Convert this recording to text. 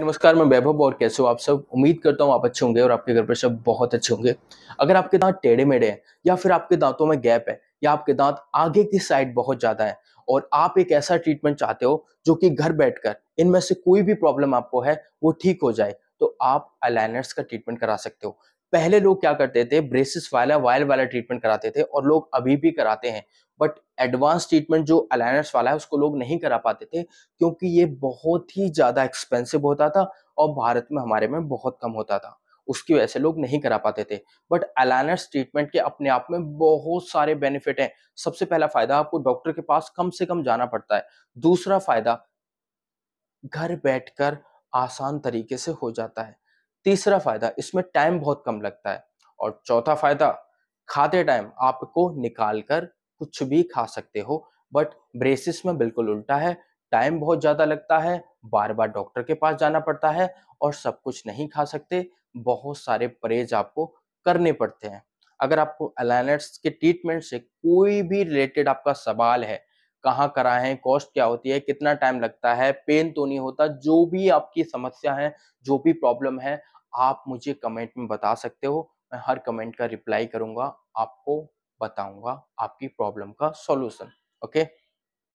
नमस्कार मैं वैभव और कैसे हो आप सब उम्मीद करता हूँ आप अच्छे होंगे और आपके घर पर सब बहुत अच्छे होंगे अगर आपके दांत टेढ़े मेढ़े हैं या फिर आपके दांतों में गैप है या आपके दांत आगे की साइड बहुत ज़्यादा है और आप एक ऐसा ट्रीटमेंट चाहते हो जो कि घर बैठकर इनमें से कोई भी प्रॉब्लम आपको है वो ठीक हो जाए तो आप अलाइनर्स का ट्रीटमेंट करा सकते हो पहले लोग क्या करते थे ब्रेसिस वाला वायल वाला ट्रीटमेंट कराते थे और लोग अभी भी कराते हैं बट एडवांस ट्रीटमेंट जो अलाइनस वाला है उसको लोग नहीं करा पाते थे क्योंकि ये बहुत ही ज़्यादा एक्सपेंसिव होता था और भारत में हमारे में बहुत कम होता था उसकी वजह से लोग नहीं करा पाते थे बट अलाइनस ट्रीटमेंट के अपने आप में बहुत सारे बेनिफिट हैं सबसे पहला फ़ायदा आपको डॉक्टर के पास कम से कम जाना पड़ता है दूसरा फ़ायदा घर बैठकर आसान तरीके से हो जाता है तीसरा फ़ायदा इसमें टाइम बहुत कम लगता है और चौथा फ़ायदा खाते टाइम आपको निकाल कर कुछ भी खा सकते हो बट ब्रेसिस में बिल्कुल उल्टा है टाइम बहुत ज़्यादा लगता है बार बार डॉक्टर के पास जाना पड़ता है और सब कुछ नहीं खा सकते बहुत सारे परहेज आपको करने पड़ते हैं अगर आपको अलाइनट्स के ट्रीटमेंट से कोई भी रिलेटेड आपका सवाल है कहाँ कराएं कॉस्ट क्या होती है कितना टाइम लगता है पेन तो नहीं होता जो भी आपकी समस्या है जो भी प्रॉब्लम है आप मुझे कमेंट में बता सकते हो मैं हर कमेंट का रिप्लाई करूँगा आपको बताऊंगा आपकी प्रॉब्लम का सॉल्यूशन ओके